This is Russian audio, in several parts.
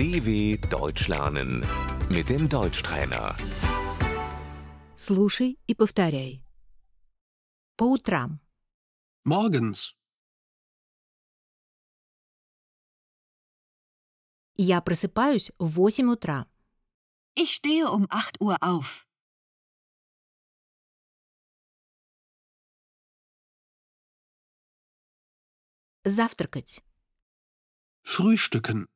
DW Deutsch lernen mit dem Deutschtrainer. Слушай и повторяй. По утрам. Morgens. Я просыпаюсь в 8 утра. Ich stehe um 8 Uhr auf. Завтракать. Frühstücken.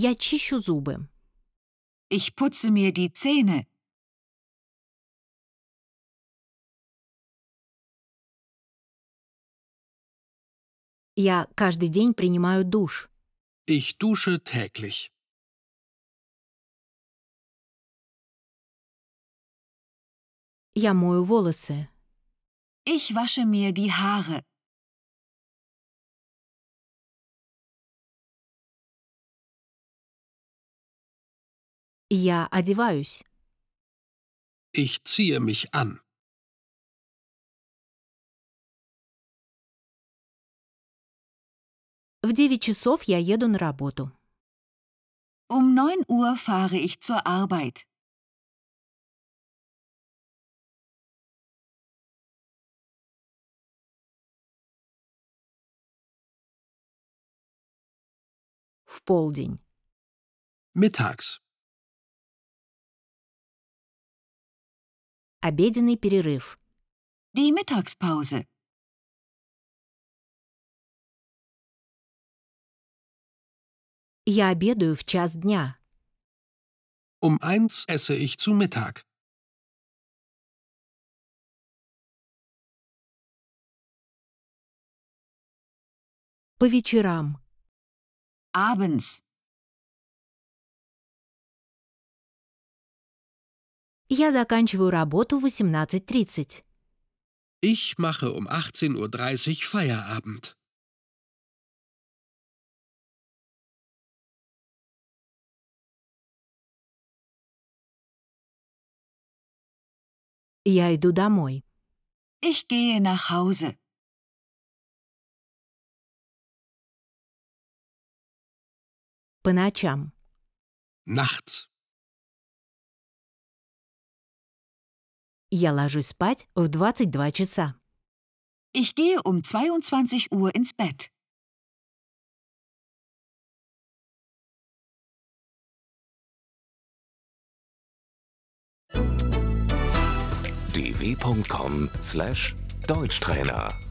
Я чищу зубы. Ich putze mir die Zähne. Я каждый день принимаю душ. Ich dusche täglich. Я мою волосы. Ich wasche mir die Haare. Я одеваюсь. Ich ziehe mich an. В 9 часов я еду на работу. Um 9 Uhr fahre ich zur Arbeit. В полдень. Mittags. Обеденный перерыв. Die Mittagspause. Я обедаю в час дня. Um eins esse ich zu Mittag. По вечерам. Abends. Я заканчиваю работу в 18.30. Ich mache um 18.30 Uhr Feierabend. Я иду домой. Ich gehe nach Hause. По ночам. Nachts. Я ложусь спать в 22 часа. Ich gehe um 22 Uhr ins Bett. dw.com/deutschtrainer